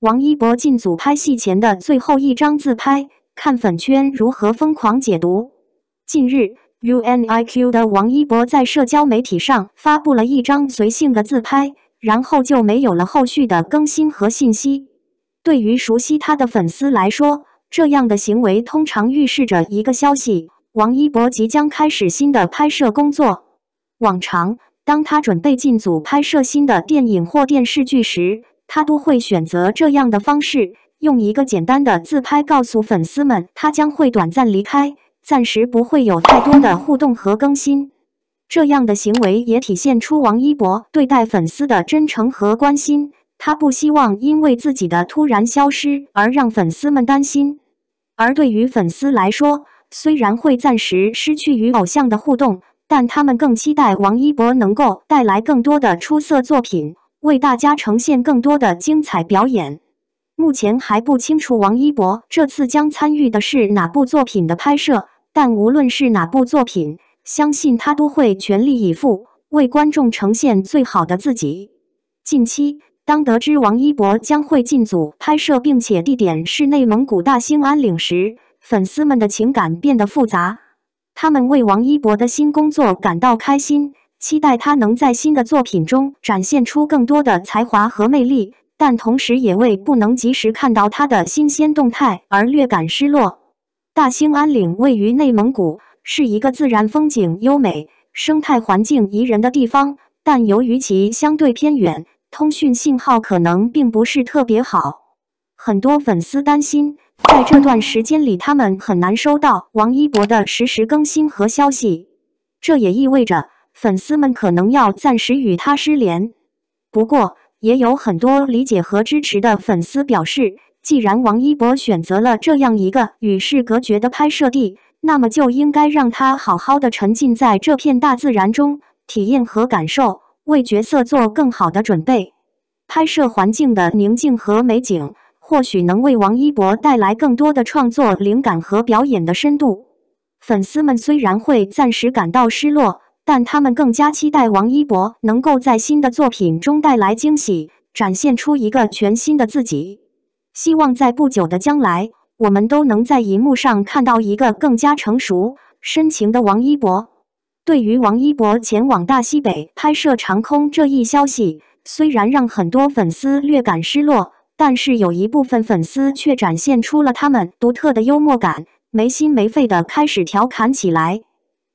王一博进组拍戏前的最后一张自拍，看粉圈如何疯狂解读。近日，UNIQ 的王一博在社交媒体上发布了一张随性的自拍，然后就没有了后续的更新和信息。对于熟悉他的粉丝来说，这样的行为通常预示着一个消息：王一博即将开始新的拍摄工作。往常，当他准备进组拍摄新的电影或电视剧时，他都会选择这样的方式，用一个简单的自拍告诉粉丝们，他将会短暂离开，暂时不会有太多的互动和更新。这样的行为也体现出王一博对待粉丝的真诚和关心。他不希望因为自己的突然消失而让粉丝们担心。而对于粉丝来说，虽然会暂时失去与偶像的互动，但他们更期待王一博能够带来更多的出色作品。为大家呈现更多的精彩表演。目前还不清楚王一博这次将参与的是哪部作品的拍摄，但无论是哪部作品，相信他都会全力以赴，为观众呈现最好的自己。近期，当得知王一博将会进组拍摄，并且地点是内蒙古大兴安岭时，粉丝们的情感变得复杂。他们为王一博的新工作感到开心。期待他能在新的作品中展现出更多的才华和魅力，但同时也为不能及时看到他的新鲜动态而略感失落。大兴安岭位于内蒙古，是一个自然风景优美、生态环境宜人的地方，但由于其相对偏远，通讯信号可能并不是特别好。很多粉丝担心，在这段时间里，他们很难收到王一博的实时更新和消息。这也意味着。粉丝们可能要暂时与他失联，不过也有很多理解和支持的粉丝表示，既然王一博选择了这样一个与世隔绝的拍摄地，那么就应该让他好好的沉浸在这片大自然中，体验和感受，为角色做更好的准备。拍摄环境的宁静和美景，或许能为王一博带来更多的创作灵感和表演的深度。粉丝们虽然会暂时感到失落。但他们更加期待王一博能够在新的作品中带来惊喜，展现出一个全新的自己。希望在不久的将来，我们都能在荧幕上看到一个更加成熟、深情的王一博。对于王一博前往大西北拍摄《长空》这一消息，虽然让很多粉丝略感失落，但是有一部分粉丝却展现出了他们独特的幽默感，没心没肺地开始调侃起来。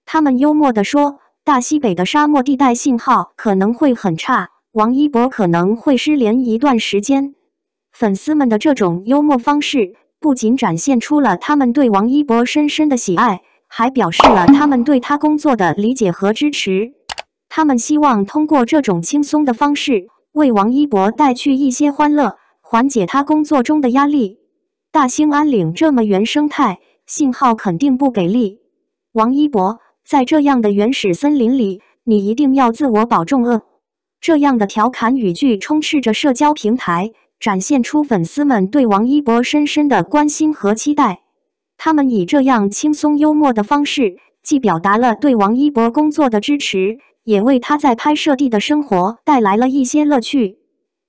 他们幽默地说。大西北的沙漠地带信号可能会很差，王一博可能会失联一段时间。粉丝们的这种幽默方式，不仅展现出了他们对王一博深深的喜爱，还表示了他们对他工作的理解和支持。他们希望通过这种轻松的方式，为王一博带去一些欢乐，缓解他工作中的压力。大兴安岭这么原生态，信号肯定不给力。王一博。在这样的原始森林里，你一定要自我保重哦！这样的调侃语句充斥着社交平台，展现出粉丝们对王一博深深的关心和期待。他们以这样轻松幽默的方式，既表达了对王一博工作的支持，也为他在拍摄地的生活带来了一些乐趣。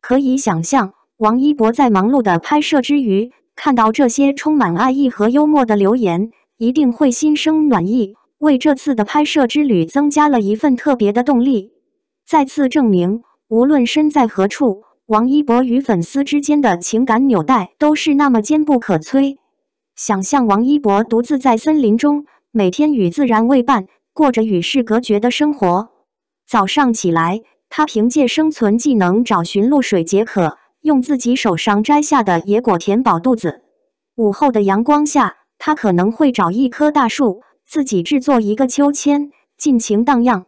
可以想象，王一博在忙碌的拍摄之余，看到这些充满爱意和幽默的留言，一定会心生暖意。为这次的拍摄之旅增加了一份特别的动力，再次证明，无论身在何处，王一博与粉丝之间的情感纽带都是那么坚不可摧。想象王一博独自在森林中，每天与自然为伴，过着与世隔绝的生活。早上起来，他凭借生存技能找寻露水解渴，用自己手上摘下的野果填饱肚子。午后的阳光下，他可能会找一棵大树。自己制作一个秋千，尽情荡漾。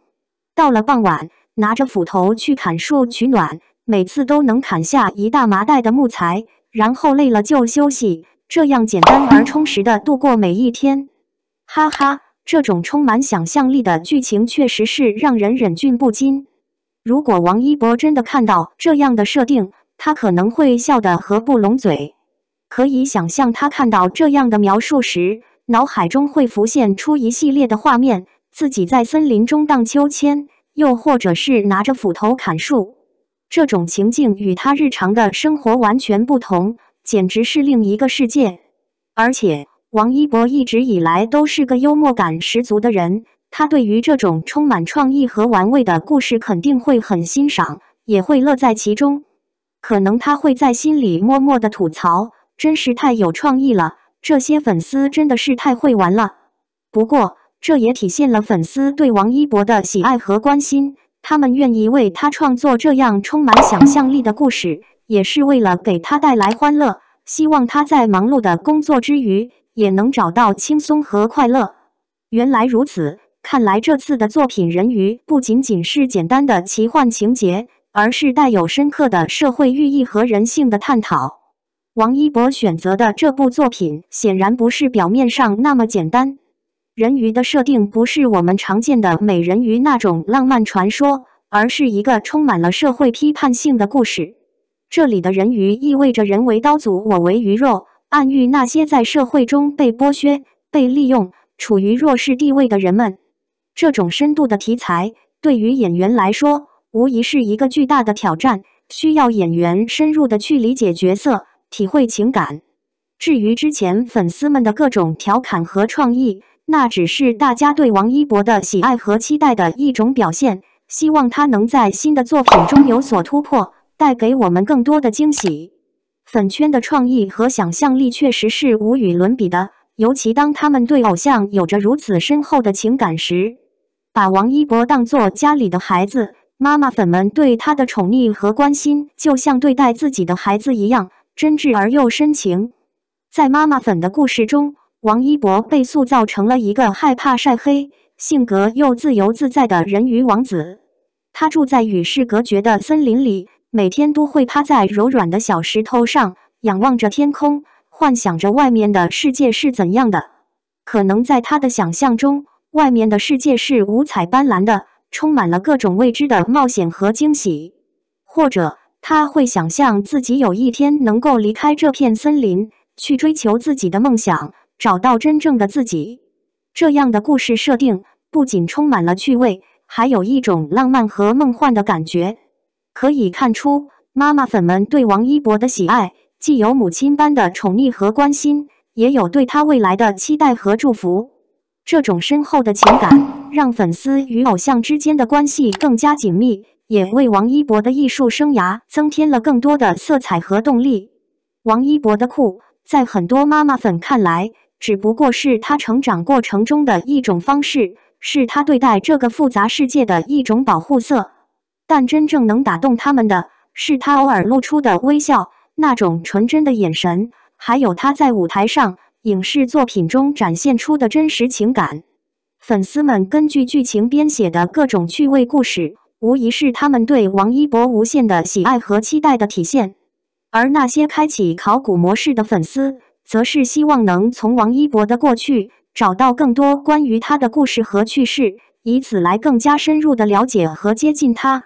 到了傍晚，拿着斧头去砍树取暖，每次都能砍下一大麻袋的木材，然后累了就休息，这样简单而充实地度过每一天。哈哈，这种充满想象力的剧情确实是让人忍俊不禁。如果王一博真的看到这样的设定，他可能会笑得合不拢嘴。可以想象他看到这样的描述时。脑海中会浮现出一系列的画面：自己在森林中荡秋千，又或者是拿着斧头砍树。这种情境与他日常的生活完全不同，简直是另一个世界。而且，王一博一直以来都是个幽默感十足的人，他对于这种充满创意和玩味的故事肯定会很欣赏，也会乐在其中。可能他会在心里默默的吐槽：“真是太有创意了。”这些粉丝真的是太会玩了，不过这也体现了粉丝对王一博的喜爱和关心。他们愿意为他创作这样充满想象力的故事，也是为了给他带来欢乐。希望他在忙碌的工作之余，也能找到轻松和快乐。原来如此，看来这次的作品《人鱼》不仅仅是简单的奇幻情节，而是带有深刻的社会寓意和人性的探讨。王一博选择的这部作品显然不是表面上那么简单。人鱼的设定不是我们常见的美人鱼那种浪漫传说，而是一个充满了社会批判性的故事。这里的人鱼意味着人为刀俎，我为鱼肉，暗喻那些在社会中被剥削、被利用、处于弱势地位的人们。这种深度的题材对于演员来说无疑是一个巨大的挑战，需要演员深入的去理解角色。体会情感。至于之前粉丝们的各种调侃和创意，那只是大家对王一博的喜爱和期待的一种表现。希望他能在新的作品中有所突破，带给我们更多的惊喜。粉圈的创意和想象力确实是无与伦比的，尤其当他们对偶像有着如此深厚的情感时，把王一博当作家里的孩子，妈妈粉们对他的宠溺和关心，就像对待自己的孩子一样。真挚而又深情，在妈妈粉的故事中，王一博被塑造成了一个害怕晒黑、性格又自由自在的人鱼王子。他住在与世隔绝的森林里，每天都会趴在柔软的小石头上，仰望着天空，幻想着外面的世界是怎样的。可能在他的想象中，外面的世界是五彩斑斓的，充满了各种未知的冒险和惊喜，或者。他会想象自己有一天能够离开这片森林，去追求自己的梦想，找到真正的自己。这样的故事设定不仅充满了趣味，还有一种浪漫和梦幻的感觉。可以看出，妈妈粉们对王一博的喜爱，既有母亲般的宠溺和关心，也有对他未来的期待和祝福。这种深厚的情感，让粉丝与偶像之间的关系更加紧密。也为王一博的艺术生涯增添了更多的色彩和动力。王一博的酷，在很多妈妈粉看来，只不过是他成长过程中的一种方式，是他对待这个复杂世界的一种保护色。但真正能打动他们的，是他偶尔露出的微笑，那种纯真的眼神，还有他在舞台上、影视作品中展现出的真实情感。粉丝们根据剧情编写的各种趣味故事。无疑是他们对王一博无限的喜爱和期待的体现，而那些开启考古模式的粉丝，则是希望能从王一博的过去找到更多关于他的故事和趣事，以此来更加深入的了解和接近他。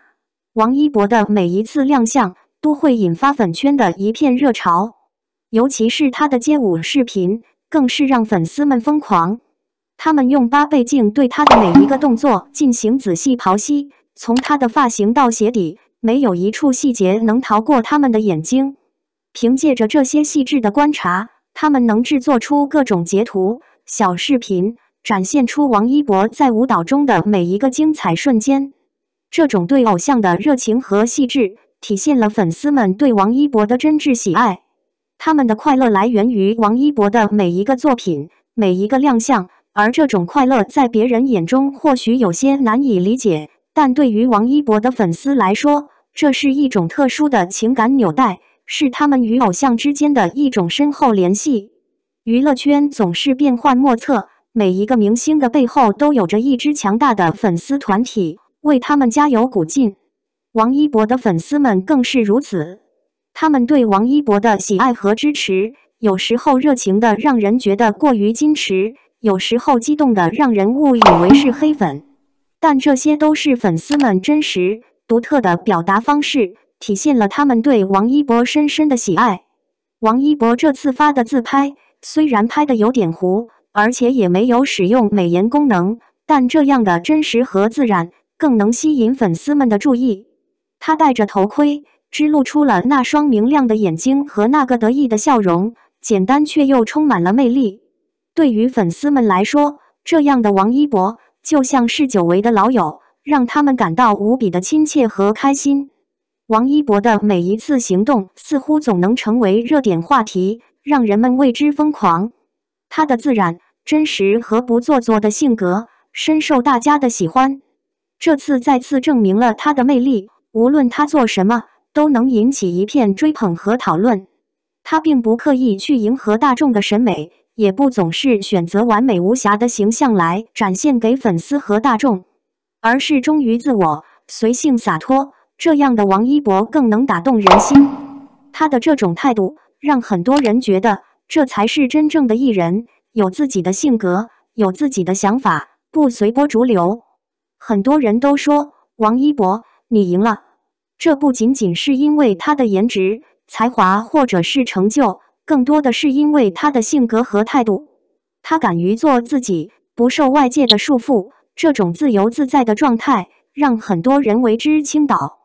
王一博的每一次亮相都会引发粉圈的一片热潮，尤其是他的街舞视频更是让粉丝们疯狂，他们用八倍镜对他的每一个动作进行仔细剖析。从他的发型到鞋底，没有一处细节能逃过他们的眼睛。凭借着这些细致的观察，他们能制作出各种截图、小视频，展现出王一博在舞蹈中的每一个精彩瞬间。这种对偶像的热情和细致，体现了粉丝们对王一博的真挚喜爱。他们的快乐来源于王一博的每一个作品、每一个亮相，而这种快乐在别人眼中或许有些难以理解。但对于王一博的粉丝来说，这是一种特殊的情感纽带，是他们与偶像之间的一种深厚联系。娱乐圈总是变幻莫测，每一个明星的背后都有着一支强大的粉丝团体为他们加油鼓劲。王一博的粉丝们更是如此，他们对王一博的喜爱和支持，有时候热情的让人觉得过于矜持，有时候激动的让人误以为是黑粉。但这些都是粉丝们真实独特的表达方式，体现了他们对王一博深深的喜爱。王一博这次发的自拍虽然拍得有点糊，而且也没有使用美颜功能，但这样的真实和自然更能吸引粉丝们的注意。他戴着头盔，只露出了那双明亮的眼睛和那个得意的笑容，简单却又充满了魅力。对于粉丝们来说，这样的王一博。就像是久违的老友，让他们感到无比的亲切和开心。王一博的每一次行动似乎总能成为热点话题，让人们为之疯狂。他的自然、真实和不做作的性格深受大家的喜欢。这次再次证明了他的魅力，无论他做什么都能引起一片追捧和讨论。他并不刻意去迎合大众的审美。也不总是选择完美无瑕的形象来展现给粉丝和大众，而是忠于自我，随性洒脱。这样的王一博更能打动人心。他的这种态度让很多人觉得这才是真正的艺人，有自己的性格，有自己的想法，不随波逐流。很多人都说王一博你赢了，这不仅仅是因为他的颜值、才华或者是成就。更多的是因为他的性格和态度，他敢于做自己，不受外界的束缚。这种自由自在的状态，让很多人为之倾倒。